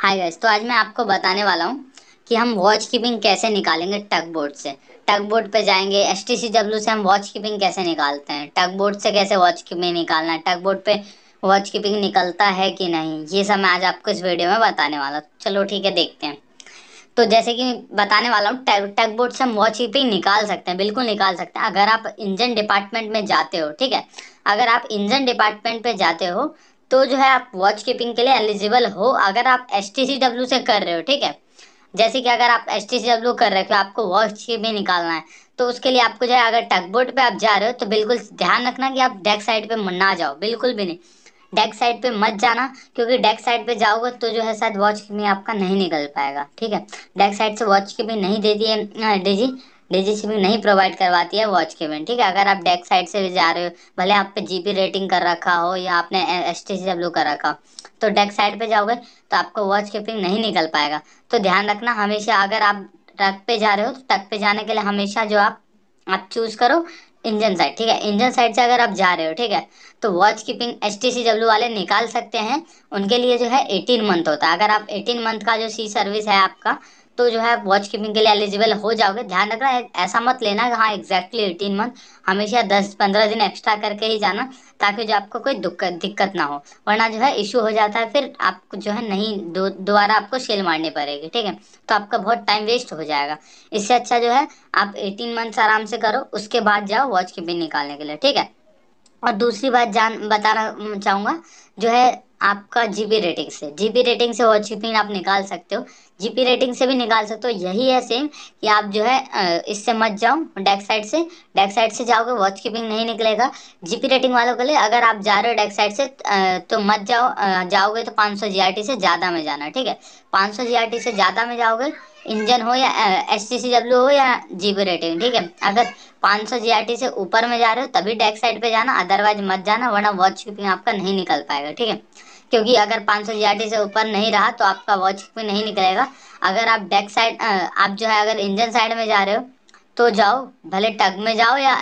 hi guys तो आज मैं आपको बताने वाला हूँ कि हम वॉच कीपिंग कैसे निकालेंगे टक बोर्ड से टक बोर्ड पे जाएंगे एस टी सी डब्ल्यू से हम वॉच कीपिंग कैसे निकालते हैं टक बोर्ड से कैसे वॉच कीपिंग निकालना है टक बोर्ड पे वॉच कीपिंग निकलता है कि नहीं ये सब मैं आज आपको इस वीडियो में बताने वाला चलो ठीक है देखते हैं तो जैसे कि बताने वाला हूँ टक बोर्ड से हम वॉच कीपिंग निकाल सकते हैं बिल्कुल निकाल सकते हैं अगर आप इंजन डिपार्टमेंट में जाते हो ठीक है अगर आप इंजन डिपार्टमेंट पे जाते हो तो जो है आप वॉच कीपिंग के लिए एलिजिबल हो अगर आप एस से कर रहे हो ठीक है जैसे कि अगर आप एस कर रहे हो आपको वॉच कीपिंग निकालना है तो उसके लिए आपको जो है अगर टकबोर्ड पे आप जा रहे हो तो बिल्कुल ध्यान रखना कि आप डेक साइड पे ना जाओ बिल्कुल भी नहीं डेक साइड पे मत जाना क्योंकि डेक साइड पे जाओगे तो जो है शायद वॉच कीपिंग आपका नहीं निकल पाएगा ठीक है डेक साइड से वॉच कीपिंग नहीं देती है जी डीजी नहीं प्रोवाइड करवाती है वॉच केबिन ठीक है अगर आप डेक साइड से भी जा रहे हो भले आप पे जीपी रेटिंग कर रखा हो या आपने एस टी कर रखा हो तो डेक साइड पे जाओगे तो आपको वॉच कीपिंग नहीं निकल पाएगा तो ध्यान रखना हमेशा अगर आप ट्रक पे जा रहे हो तो ट्रक पे जाने के लिए हमेशा जो आप आप चूज करो इंजन साइड ठीक है इंजन साइड से अगर आप जा रहे हो ठीक है तो watch keeping S T C W वाले निकाल सकते हैं उनके लिए जो है एटीन मंथ होता है अगर आप एटीन मंथ का जो सी सर्विस है आपका तो जो है वॉच कीपिंग के लिए एलिजिबल हो जाओगे ध्यान रखना ऐसा मत लेना हाँ एग्जैक्टली एटीन मंथ हमेशा दस पंद्रह दिन एक्स्ट्रा करके ही जाना ताकि जो आपको कोई दिक्कत ना हो वरना जो है इशू हो जाता है फिर आपको जो है नहीं दोबारा आपको सेल मारनी पड़ेगी ठीक है तो आपका बहुत टाइम वेस्ट हो जाएगा इससे अच्छा जो है आप एटीन मंथ्स आराम से करो उसके बाद जाओ वॉच कीपिंग निकालने के लिए ठीक है और दूसरी बात जान बताना चाहूँगा जो है आपका जीबी रेटिंग से जीबी रेटिंग से और छिपिन आप निकाल सकते हो जीपी रेटिंग से भी निकाल सकते हो यही है सेम कि आप जो है इससे मत जाओ डेक साइड से डेक साइड से जाओगे वॉच कीपिंग नहीं निकलेगा जीपी रेटिंग वालों के लिए अगर आप जा रहे हो डेक साइड से तो मत जाओ जाओगे तो 500 जीआरटी से ज़्यादा में जाना ठीक है 500 जीआरटी से ज़्यादा में जाओगे इंजन हो या एस टी सी डब्ल्यू हो या पी रेटिंग ठीक है अगर आर टी से ऊपर में जा रहे हो तभी डेक साइड पे जाना अदरवाइज मत जाना वरना वॉच कीपिंग आपका नहीं निकल पाएगा ठीक है क्योंकि अगर 500 जीआरटी से ऊपर नहीं रहा तो आपका वॉच भी नहीं निकलेगा अगर आप बैक साइड आप जो है अगर इंजन साइड में जा रहे हो तो जाओ भले टग में जाओ या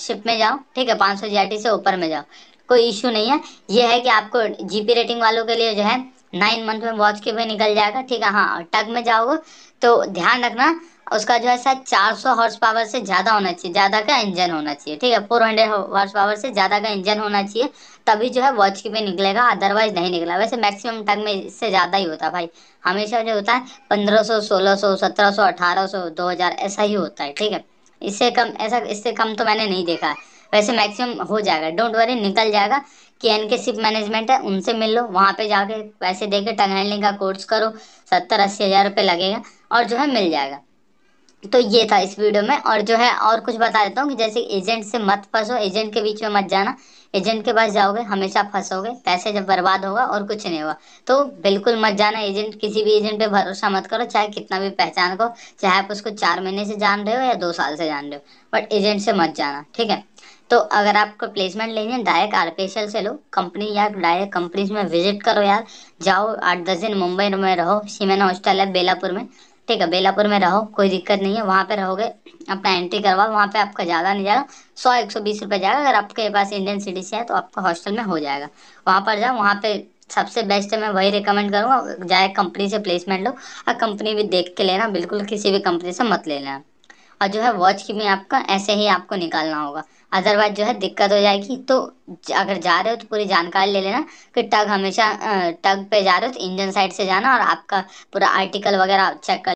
शिप में जाओ ठीक है 500 जीआरटी से ऊपर में जाओ कोई इशू नहीं है ये है कि आपको जीपी रेटिंग वालों के लिए जो है नाइन मंथ में वॉच के भी निकल जाएगा ठीक है हाँ टग में जाओगे तो ध्यान रखना उसका जो है शायद 400 हॉर्स पावर से ज़्यादा होना चाहिए ज़्यादा का इंजन होना चाहिए ठीक है 400 हॉर्स पावर से ज़्यादा का इंजन होना चाहिए तभी जो है वॉच के भी निकलेगा अदरवाइज नहीं निकला वैसे मैक्सिमम टग में इससे ज़्यादा ही होता है भाई हमेशा जो होता है 1500 1600 1700 1800 2000 ऐसा ही होता है ठीक है इससे कम ऐसा इससे कम तो मैंने नहीं देखा है वैसे मैक्सिमम हो जाएगा डोंट वरी निकल जाएगा कि एन के सिप मैनेजमेंट है उनसे मिल लो वहाँ पे जाके पैसे दे के टंग हैंडलिंग का कोर्स करो सत्तर अस्सी हज़ार रुपये लगेगा और जो है मिल जाएगा तो ये था इस वीडियो में और जो है और कुछ बता देता हूँ कि जैसे एजेंट से मत फंसो एजेंट के बीच में मत जाना एजेंट के पास जाओगे हमेशा फंसोगे पैसे जब बर्बाद होगा और कुछ नहीं होगा तो बिल्कुल मत जाना एजेंट किसी भी एजेंट पे भरोसा मत करो चाहे कितना भी पहचान को चाहे आप उसको चार महीने से जान रहे हो या दो साल से जान रहे हो बट एजेंट से मत जाना ठीक है तो अगर आपको प्लेसमेंट लेनी है डायरेक्ट आर से लो कंपनी या डायरेक्ट कंपनीज में विजिट करो यार जाओ आठ दस दिन मुंबई में रहो सीमेन हॉस्टल है बेलापुर में ठीक है बेलापुर में रहो कोई दिक्कत नहीं है वहाँ पे रहोगे अपना एंट्री करवाओ वहाँ पे आपका ज़्यादा नहीं जाएगा सौ एक सौ बीस रुपये जाएगा अगर आपके पास इंडियन सिटी से है तो आपका हॉस्टल में हो जाएगा वहाँ पर जाओ वहाँ पे सबसे बेस्ट है मैं वही रिकमेंड करूँगा जाए कंपनी से प्लेसमेंट लो और कंपनी भी देख के लेना बिल्कुल किसी भी कंपनी से मत लेना और जो है वॉच की भी आपका ऐसे ही आपको निकालना होगा अदरवाइज जो है दिक्कत हो जाएगी तो अगर जा रहे हो तो पूरी जानकारी ले लेना कि टग हमेशा टग पे जा रहे हो तो इंजन साइड से जाना और आपका पूरा आर्टिकल वगैरह चेक कर